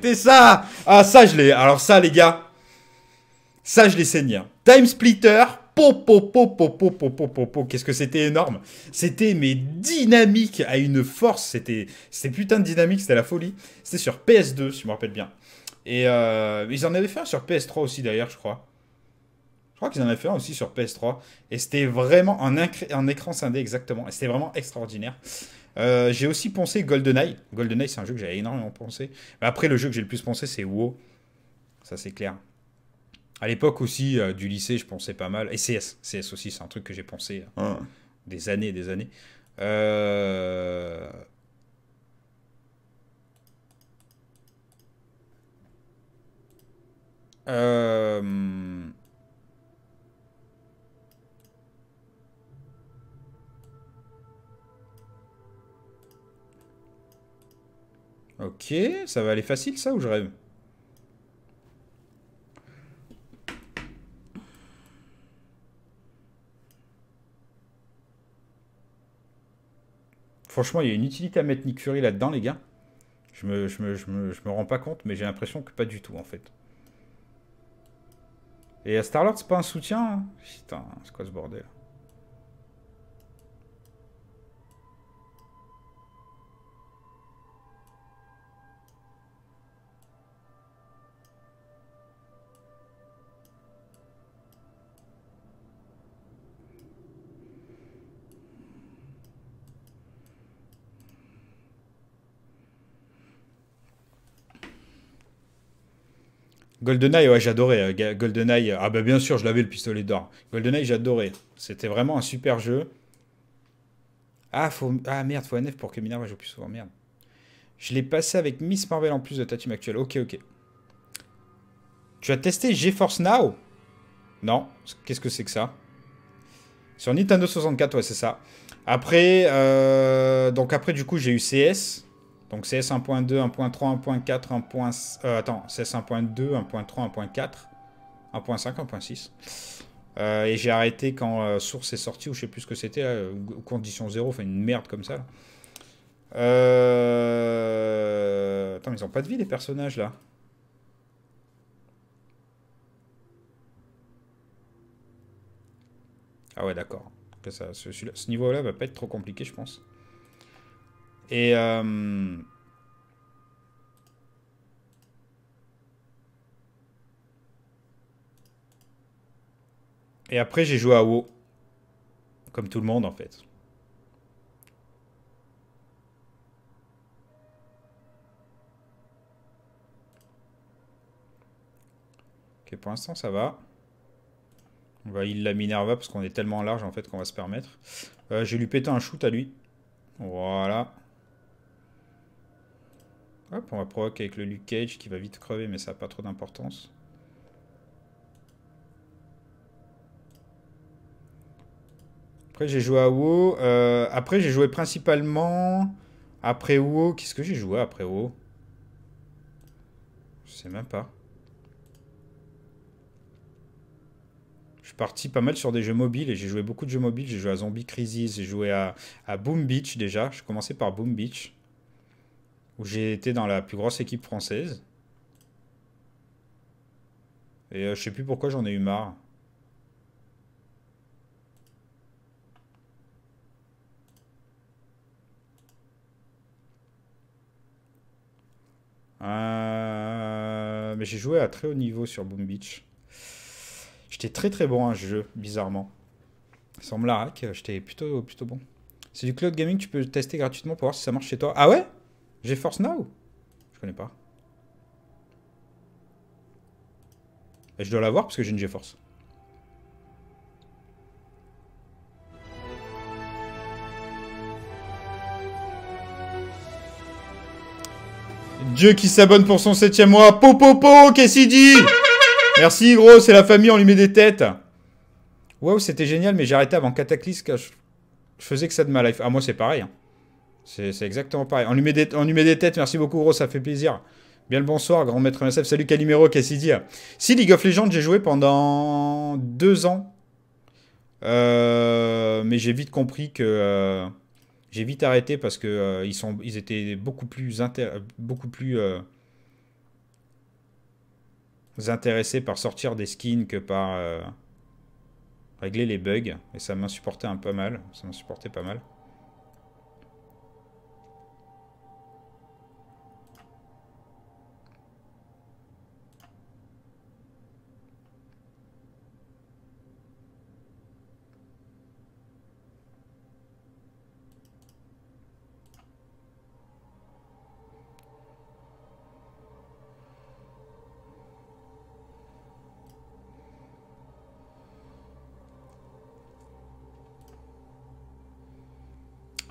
c'était ça Ah, ça, je l'ai. Alors ça, les gars, ça, je l'ai saigné. Hein. Time Splitter, qu'est-ce que c'était énorme. C'était mais dynamique à une force, c'était putain de dynamique, c'était la folie. C'était sur PS2 si je me rappelle bien. Et euh, ils en avaient fait un sur PS3 aussi d'ailleurs, je crois. Je crois qu'ils en avaient fait un aussi sur PS3 et c'était vraiment un, un écran scindé exactement, et c'était vraiment extraordinaire. Euh, j'ai aussi pensé GoldenEye. GoldenEye, c'est un jeu que j'avais énormément pensé. après, le jeu que j'ai le plus pensé, c'est WoW. Ça, c'est clair. À l'époque aussi, euh, du lycée, je pensais pas mal. Et CS. CS aussi, c'est un truc que j'ai pensé euh, ah. des années et des années. Euh... Ok, ça va aller facile ça ou je rêve Franchement, il y a une utilité à mettre Nick Fury là-dedans, les gars. Je me, je, me, rends pas compte, mais j'ai l'impression que pas du tout, en fait. Et à Star-Lord, c'est pas un soutien hein Putain, c'est quoi ce bordel GoldenEye, ouais, j'adorais. Euh, GoldenEye, euh, ah bah bien sûr, je l'avais le pistolet d'or. GoldenEye, j'adorais. C'était vraiment un super jeu. Ah, faut... ah merde, faut NF pour que Minerva joue plus souvent, merde. Je l'ai passé avec Miss Marvel en plus de ta team actuelle. Ok, ok. Tu as testé GeForce Now Non. Qu'est-ce que c'est que ça Sur Nintendo 64, ouais, c'est ça. Après, euh, donc après, du coup, j'ai eu CS. Donc CS 1.2, 1.3, 1.4, 1.... attends, CS 1.2, 1.3, 1.4, 1.5, 1.6. et j'ai arrêté quand euh, Source est sorti, ou je sais plus ce que c'était, euh, Condition zéro, enfin une merde comme ça. Là. Euh, attends, ils ont pas de vie les personnages là. Ah ouais, d'accord. Ce, ce niveau-là va pas être trop compliqué, je pense. Et. Euh, et après, j'ai joué à WoW. Comme tout le monde, en fait. Ok, pour l'instant, ça va. On va il la Minerva parce qu'on est tellement large, en fait, qu'on va se permettre. Euh, j'ai lui pété un shoot à lui. Voilà. Hop, on va provoquer avec le Luke Cage qui va vite crever, mais ça n'a pas trop d'importance. Après, j'ai joué à WoW. Euh, après, j'ai joué principalement après WoW. Qu'est-ce que j'ai joué après WoW Je sais même pas. Je suis parti pas mal sur des jeux mobiles et j'ai joué beaucoup de jeux mobiles. J'ai joué à Zombie Crisis, j'ai joué à Boom Beach déjà. Je commençais par Boom Beach où j'ai été dans la plus grosse équipe française. Et euh, je sais plus pourquoi j'en ai eu marre. Euh, mais j'ai joué à très haut niveau sur Boom Beach. J'étais très très bon à ce jeu, bizarrement. Sans me la j'étais plutôt, plutôt bon. C'est du cloud gaming, tu peux tester gratuitement pour voir si ça marche chez toi. Ah ouais GeForce Now Je connais pas. je dois l'avoir parce que j'ai une GeForce. Dieu qui s'abonne pour son septième mois. Popopo, dit Merci gros, c'est la famille, on lui met des têtes. Waouh, c'était génial, mais j'ai arrêté avant Cataclysme je... faisais que ça de ma life. Ah moi c'est pareil. Hein. C'est exactement pareil. On lui, met des, têtes, merci beaucoup, gros, ça fait plaisir. Bien le bonsoir, grand maître MSF. Salut Calimero, dit Si League of Legends, j'ai joué pendant deux ans. Euh, mais j'ai vite compris que. Euh, j'ai vite arrêté parce que euh, ils, étaient beaucoup plus, beaucoup plus intéressés par sortir des skins que par régler les bugs. Et ça m'a supporté un peu mal. Ça m'insupportait pas mal.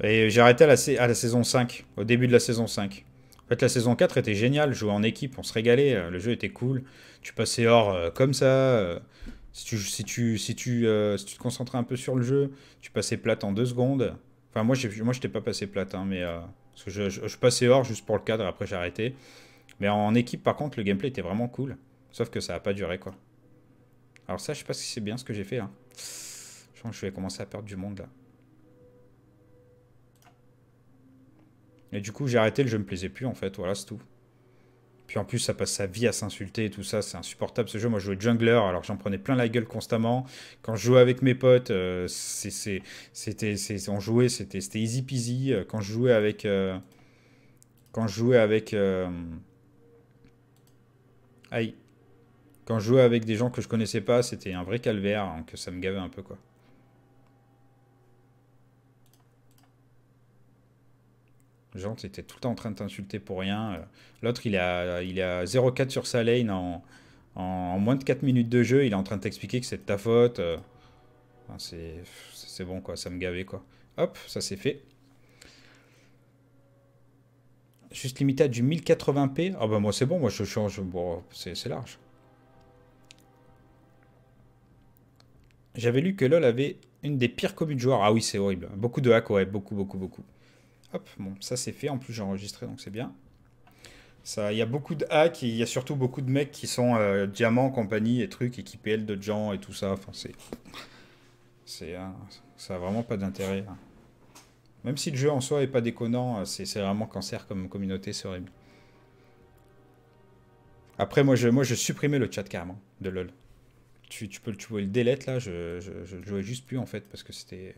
Et j'ai arrêté à la, saison 5, au début de la saison 5. En fait, la saison 4 était géniale, jouer en équipe, on se régalait, euh, le jeu était cool. Tu passais hors euh, comme ça. Euh, si, tu, si, tu, si, tu, te concentrais un peu sur le jeu, tu passais plate en deux secondes. Enfin, moi, moi je t'ai pas passé plate, hein, mais je, passais hors juste pour le cadre, après j'ai arrêté. Mais en équipe, par contre, le gameplay était vraiment cool. Sauf que ça a pas duré, quoi. Alors ça, je sais pas si c'est bien ce que j'ai fait, hein. Je pense que je vais commencer à perdre du monde, là. Et du coup, j'ai arrêté le jeu me plaisait plus, en fait. Voilà, c'est tout. Puis en plus, ça passe sa vie à s'insulter et tout ça. C'est insupportable ce jeu. Moi, je jouais jungler, alors j'en prenais plein la gueule constamment. Quand je jouais avec mes potes, euh, c'était, on jouait, c'était easy peasy. Euh, quand je jouais avec. Euh, quand je jouais avec. aïe. Quand je jouais avec des gens que je connaissais pas, c'était un vrai calvaire, Donc hein, que ça me gavait un peu, quoi. Genre, t'étais tout le temps en train de t'insulter pour rien. Euh, l'autre, il a, il a 0-4 sur sa lane en, moins de 4 minutes de jeu. Il est en train de t'expliquer que c'est de ta faute. Euh, c'est bon, quoi. Ça me gavait, quoi. Hop, ça c'est fait. Juste limité à du 1080p. Ah, bah, moi, c'est bon. Moi, je change. Bon, c'est large. J'avais lu que LoL avait une des pires communes de joueurs. Ah oui, c'est horrible. Beaucoup de hacks, ouais. Beaucoup, beaucoup, beaucoup bon, ça c'est fait. En plus, j'ai enregistré, donc c'est bien. ça Il y a beaucoup de hacks il y a surtout beaucoup de mecs qui sont euh, diamants, compagnie et trucs équipés de gens et tout ça. Enfin, c'est. Euh, ça a vraiment pas d'intérêt. Hein. Même si le jeu en soi est pas déconnant, euh, c'est vraiment cancer comme communauté, serait Après, moi je, moi, je supprimais le chat carrément de LoL. Tu, tu peux, tu pouvais le délai là, je, je, je jouais juste plus en fait parce que c'était.